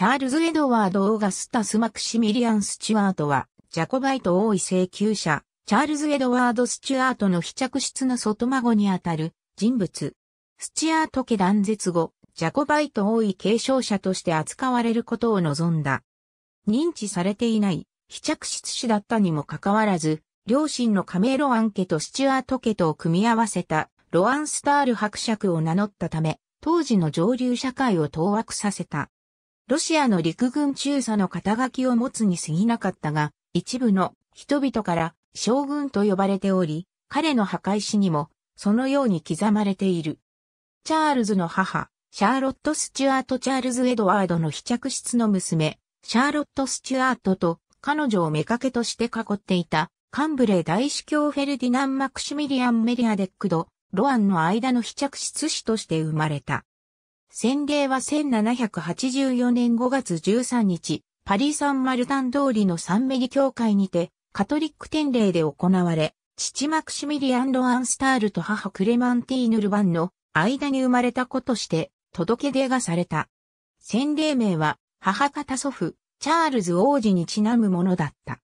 チャールズ・エドワード・オーガスタス・マクシミリアン・スチュワートは、ジャコバイト王位請求者、チャールズ・エドワード・スチュアートの非着室の外孫にあたる人物。スチュアート家断絶後、ジャコバイト王位継承者として扱われることを望んだ。認知されていない非着室氏だったにもかかわらず、両親のカメロアン家とスチュアート家とを組み合わせたロアン・スタール伯爵を名乗ったため、当時の上流社会を当惑させた。ロシアの陸軍中佐の肩書きを持つに過ぎなかったが、一部の人々から将軍と呼ばれており、彼の墓石にもそのように刻まれている。チャールズの母、シャーロット・スチュアート・チャールズ・エドワードの被着室の娘、シャーロット・スチュアートと彼女を目けとして囲っていたカンブレ大司教フェルディナン・マクシミリアン・メリアデックド、ロアンの間の被着室子として生まれた。宣令は1784年5月13日、パリ・サン・マルタン通りのサンメリ教会にて、カトリック典礼で行われ、父マクシミリアン・ロアンスタールと母クレマンティーヌ・ルバンの間に生まれた子として、届け出がされた。洗礼名は、母方祖父、チャールズ王子にちなむものだった。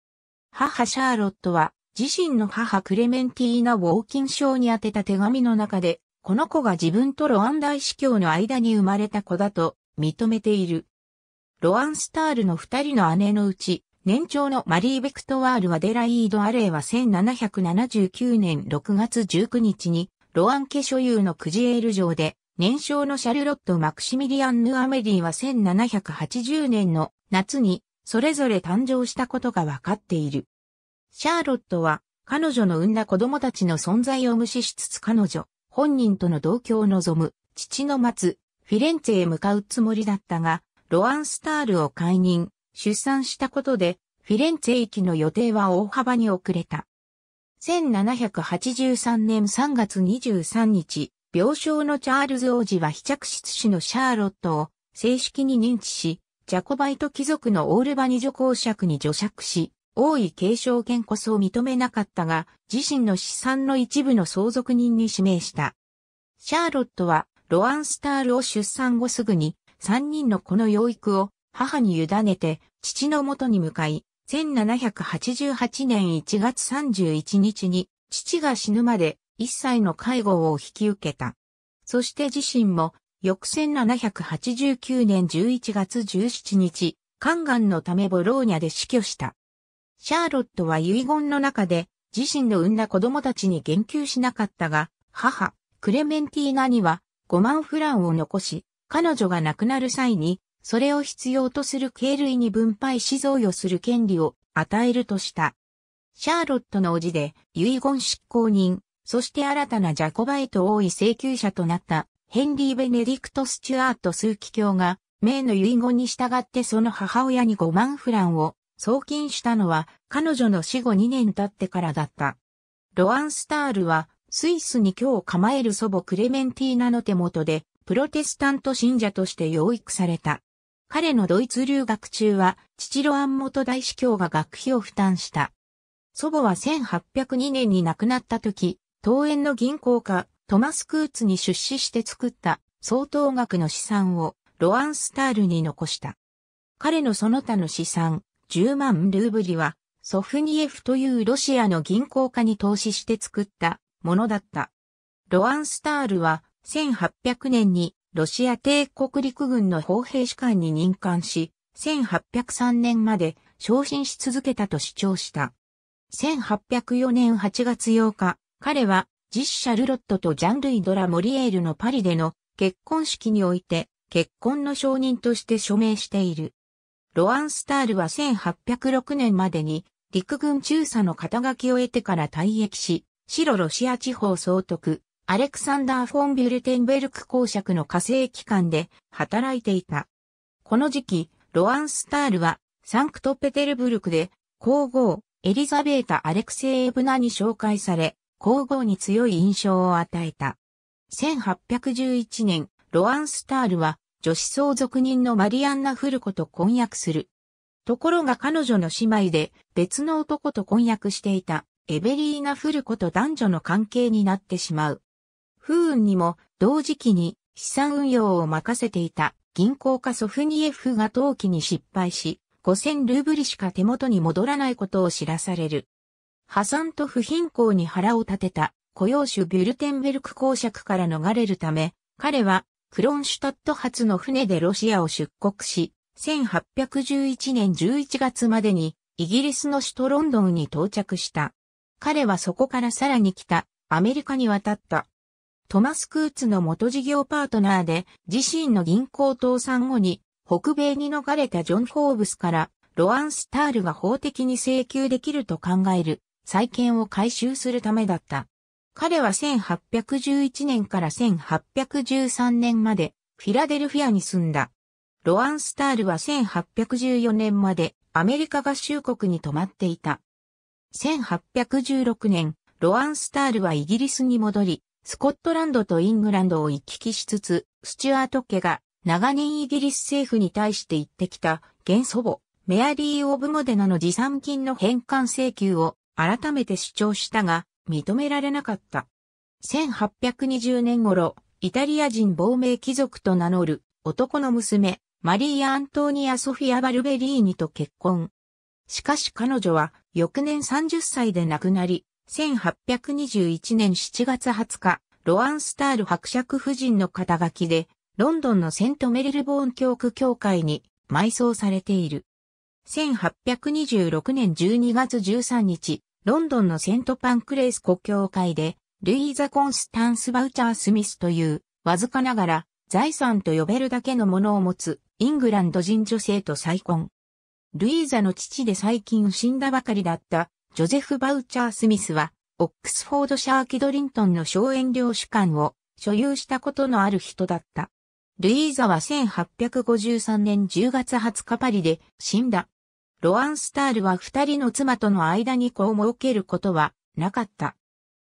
母シャーロットは、自身の母クレメンティーナ・ウォーキン賞に宛てた手紙の中で、この子が自分とロアン大司教の間に生まれた子だと認めている。ロアン・スタールの二人の姉のうち、年長のマリー・ベクトワール・アデライード・アレイは1779年6月19日に、ロアン家所有のクジエール城で、年少のシャルロット・マクシミリアン・ヌ・アメリーは1780年の夏に、それぞれ誕生したことが分かっている。シャーロットは、彼女の産んだ子供たちの存在を無視しつつ彼女、本人との同居を望む父の松、フィレンツェへ向かうつもりだったが、ロアンスタールを解任、出産したことで、フィレンツェ行きの予定は大幅に遅れた。1783年3月23日、病床のチャールズ王子は非着室氏のシャーロットを正式に認知し、ジャコバイト貴族のオールバニ女公爵に助爵し、王位継承権こそ認めなかったが、自身の資産の一部の相続人に指名した。シャーロットは、ロアンスタールを出産後すぐに、三人の子の養育を母に委ねて、父の元に向かい、1788年1月31日に、父が死ぬまで一切の介護を引き受けた。そして自身も、翌1789年11月17日、肝がんのためボローニャで死去した。シャーロットは遺言の中で自身の産んだ子供たちに言及しなかったが、母、クレメンティーナには5万フランを残し、彼女が亡くなる際に、それを必要とする経類に分配し贈与する権利を与えるとした。シャーロットの叔父で遺言執行人、そして新たなジャコバイト王位請求者となったヘンリー・ベネディクト・スチュアート・スーキ教が、名の遺言に従ってその母親に5万フランを送金したのは彼女の死後2年経ってからだった。ロアン・スタールはスイスに今日構える祖母クレメンティーナの手元でプロテスタント信者として養育された。彼のドイツ留学中は父ロアン元大司教が学費を負担した。祖母は1802年に亡くなった時、当園の銀行家トマス・クーツに出資して作った相当額の資産をロアン・スタールに残した。彼のその他の資産、10万ルーブリは、ソフニエフというロシアの銀行家に投資して作ったものだった。ロアン・スタールは、1800年にロシア帝国陸軍の砲兵士官に任官し、1803年まで昇進し続けたと主張した。1804年8月8日、彼は、実シャルロットとジャンルイ・ドラ・モリエールのパリでの結婚式において、結婚の承認として署名している。ロアン・スタールは1806年までに陸軍中佐の肩書きを得てから退役し、白ロシア地方総督、アレクサンダー・フォン・ビュルテンベルク公爵の火星機関で働いていた。この時期、ロアン・スタールはサンクトペテルブルクで皇后エリザベータ・アレクセイエブナに紹介され、皇后に強い印象を与えた。1811年、ロアン・スタールは女子相続人のマリアンナ・フルコと婚約する。ところが彼女の姉妹で別の男と婚約していたエベリーナ・フルコと男女の関係になってしまう。不運にも同時期に資産運用を任せていた銀行家ソフニエフが陶器に失敗し、5000ルーブリしか手元に戻らないことを知らされる。破産と不貧困に腹を立てた雇用主ビュルテンベルク公爵から逃れるため、彼はクロンシュタット発の船でロシアを出国し、1811年11月までにイギリスの首都ロンドンに到着した。彼はそこからさらに来た、アメリカに渡った。トマス・クーツの元事業パートナーで自身の銀行倒産後に北米に逃れたジョン・ホーブスからロアン・スタールが法的に請求できると考える再建を回収するためだった。彼は1811年から1813年までフィラデルフィアに住んだ。ロアン・スタールは1814年までアメリカ合衆国に泊まっていた。1816年、ロアン・スタールはイギリスに戻り、スコットランドとイングランドを行き来しつつ、スチュアート家が長年イギリス政府に対して言ってきた現祖母、メアリー・オブ・モデナの持参金の返還請求を改めて主張したが、認められなかった。1820年頃、イタリア人亡命貴族と名乗る男の娘、マリーア・アントーニア・ソフィア・バルベリーニと結婚。しかし彼女は翌年30歳で亡くなり、1821年7月20日、ロアンスタール伯爵夫人の肩書きで、ロンドンのセントメリルボーン教区教会に埋葬されている。1826年12月13日、ロンドンのセントパンクレース国教会で、ルイーザ・コンスタンス・バウチャー・スミスという、わずかながら、財産と呼べるだけのものを持つ、イングランド人女性と再婚。ルイーザの父で最近死んだばかりだった、ジョゼフ・バウチャー・スミスは、オックスフォードシャー・キドリントンの荘園領主館を所有したことのある人だった。ルイーザは1853年10月20日パリで死んだ。ロアン・スタールは二人の妻との間に子を設けることはなかった。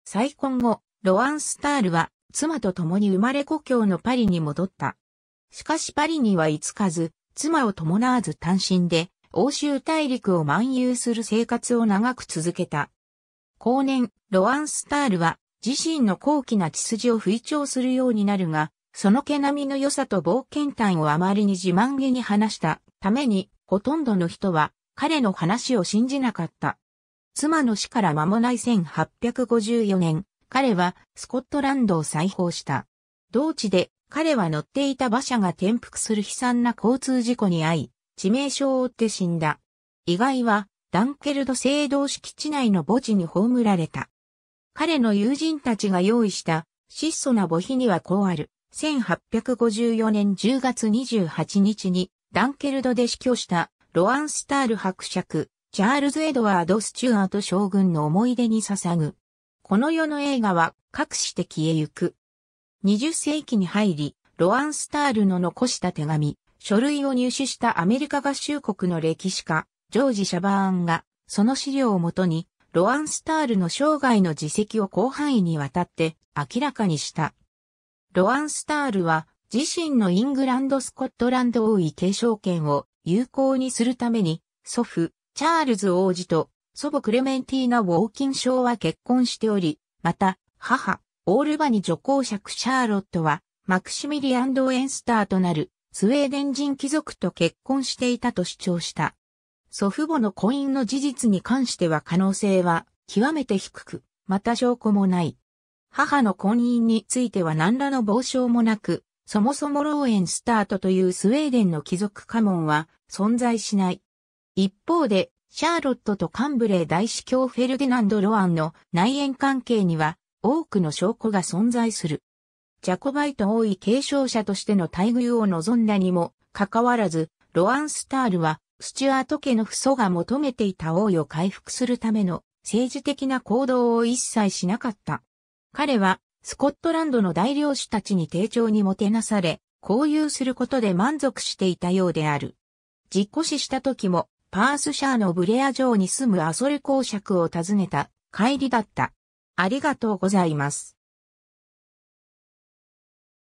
再婚後、ロアン・スタールは妻と共に生まれ故郷のパリに戻った。しかしパリにはつかず、妻を伴わず単身で欧州大陸を漫遊する生活を長く続けた。後年、ロアン・スタールは自身の高貴な血筋を吹聴するようになるが、その毛並みの良さと冒険譚をあまりに自慢げに話したために、ほとんどの人は彼の話を信じなかった。妻の死から間もない1854年、彼はスコットランドを再訪した。同地で彼は乗っていた馬車が転覆する悲惨な交通事故に遭い、致命傷を負って死んだ。意外はダンケルド聖堂敷地内の墓地に葬られた。彼の友人たちが用意した質素な墓碑にはこうある。1854年10月28日にダンケルドで死去したロアン・スタール伯爵、チャールズ・エドワード・スチュアート将軍の思い出に捧ぐ。この世の映画は、隠して消えゆく。20世紀に入り、ロアン・スタールの残した手紙、書類を入手したアメリカ合衆国の歴史家、ジョージ・シャバーンが、その資料をもとに、ロアン・スタールの生涯の自績を広範囲にわたって明らかにした。ロアン・スタールは自身のイングランド・スコットランド王位継承権を有効にするために、祖父、チャールズ王子と祖母クレメンティーナ・ウォーキンショーは結婚しており、また、母、オールバニ女公爵シャーロットは、マクシミリアン・ド・エンスターとなる、スウェーデン人貴族と結婚していたと主張した。祖父母の婚姻の事実に関しては可能性は極めて低く、また証拠もない。母の婚姻については何らの傍証もなく、そもそもローエンスタートというスウェーデンの貴族家紋は存在しない。一方で、シャーロットとカンブレー大司教フェルディナンド・ロアンの内縁関係には多くの証拠が存在する。ジャコバイト王位継承者としての待遇を望んだにもかかわらず、ロアン・スタールはスチュアート家の父祖が求めていた王位を回復するための政治的な行動を一切しなかった。彼はスコットランドの大領主たちに丁重にもてなされ、交流することで満足していたようである。実行死した時も、パースシャーのブレア城に住むアソル公爵を訪ねた帰りだった。ありがとうございます。